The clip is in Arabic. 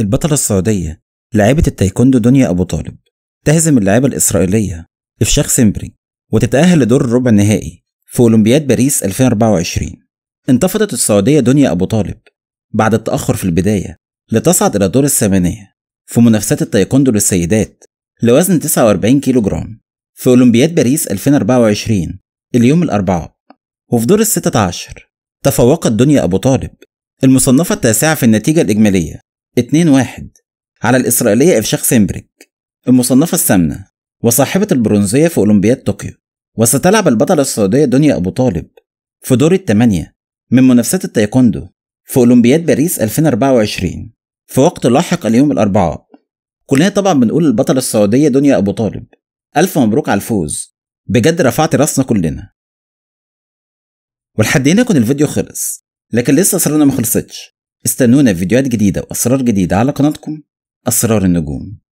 البطلة السعودية لعبة التايكوندو دنيا أبو طالب تهزم اللعبة الإسرائيلية إفشاخ سمبري وتتأهل لدور الربع النهائي في أولمبياد باريس 2024 انتفضت السعودية دنيا أبو طالب بعد التأخر في البداية لتصعد إلى دور الثمانية في منافسات التايكوندو للسيدات لوزن 49 كيلو جرام في أولمبياد باريس 2024 اليوم الأربعاء وفي دور الستة عشر تفوقت دنيا أبو طالب المصنفة التاسعة في النتيجة الإجمالية 2-1 على الإسرائيلية إفشاخ سيمبريك المصنفة السامنة وصاحبة البرونزية في أولمبياد طوكيو وستلعب البطلة السعودية دنيا أبو طالب في دور الثمانية من منافسات التايكوندو في أولمبياد باريس 2024 في وقت لاحق اليوم الأربعاء كلنا طبعا بنقول البطلة السعودية دنيا أبو طالب ألف مبروك على الفوز بجد رفعت راسنا كلنا ولحد هنا كان الفيديو خلص لكن لسه صرنا ما خلصتش استنونا في فيديوهات جديدة وأسرار جديدة على قناتكم أسرار النجوم